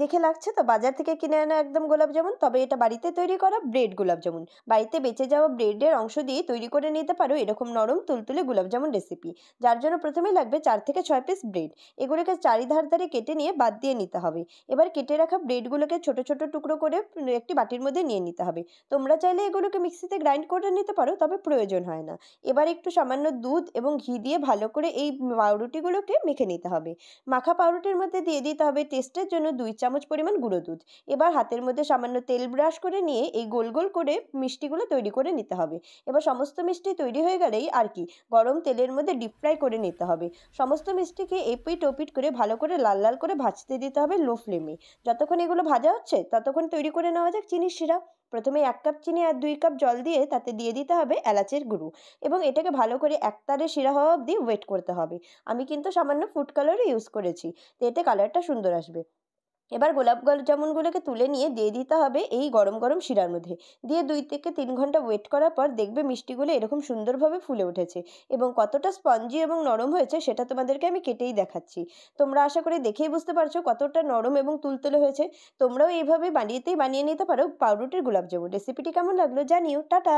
দেখে লাগছে তো বাজার থেকে কিনে আনা একদম গোলাপ জামুন তবে এটা বাড়িতে তৈরি করা ব্রেড গোলাপ জামুন বাড়িতে বেঁচে যাওয়া ব্রেডের অংশ দিয়ে তৈরি করে নিতে পারো এরকম নরম তুলতুলে গোলাপ জামুন রেসিপি যার জন্য প্রথমে লাগবে চার থেকে ছয় পিস ব্রেড এগুলোকে চারিধার ধারে কেটে নিয়ে বাদ দিয়ে নিতে হবে এবার কেটে রাখা ব্রেডগুলোকে ছোট ছোট টুকরো করে একটি বাটির মধ্যে নিয়ে নিতে হবে তোমরা চাইলে এগুলোকে মিক্সিতে গ্রাইন্ড করে নিতে পারো তবে প্রয়োজন হয় না এবার একটু সামান্য দুধ এবং ঘি দিয়ে ভালো করে এই পাউরুটিগুলোকে মেখে নিতে হবে মাখা পাউরুটির মধ্যে দিয়ে দিতে হবে টেস্টের জন্য দুই চামচ পরিমাণ গুঁড়ো দুধ এবার হাতের মধ্যে সামান্য তেল ব্রাশ করে নিয়ে এই গোল গোল করে মিষ্টিগুলো তৈরি করে নিতে হবে এবার সমস্ত মিষ্টি তৈরি হয়ে গেলেই আর কি গরম তেলের মধ্যে ডিপ ফ্রাই করে নিতে হবে সমস্ত মিষ্টিকে এপিট ওপিট করে ভালো করে লাল লাল করে ভাজতে দিতে হবে লো ফ্লেমে যতক্ষণ এগুলো ভাজা হচ্ছে ততক্ষণ তৈরি করে নেওয়া যাক চিনির শিরা প্রথমে এক কাপ চিনি আর দুই কাপ জল দিয়ে তাতে দিয়ে দিতে হবে এলাচের গুঁড়ো এবং এটাকে ভালো করে একতারে শিরা হওয়া অবধি ওয়েট করতে হবে আমি কিন্তু সামান্য ফুড কালারও ইউজ করেছি তো এতে কালারটা সুন্দর আসবে এবার গোলাপ জামুনগুলোকে তুলে নিয়ে দিয়ে দিতে হবে এই গরম গরম শিরার মধ্যে দিয়ে দুই থেকে তিন ঘন্টা ওয়েট করার পর দেখবে মিষ্টিগুলো এরকম সুন্দরভাবে ফুলে উঠেছে এবং কতটা স্পঞ্জি এবং নরম হয়েছে সেটা তোমাদেরকে আমি কেটেই দেখাচ্ছি তোমরা আশা করে দেখেই বুঝতে পারছো কতটা নরম এবং তুলতুলে হয়েছে তোমরাও এইভাবে বানিয়েতেই বানিয়ে নিতে পারো পাউরুটির গোলাপজামুন রেসিপিটি কেমন লাগলো জানিও টাটা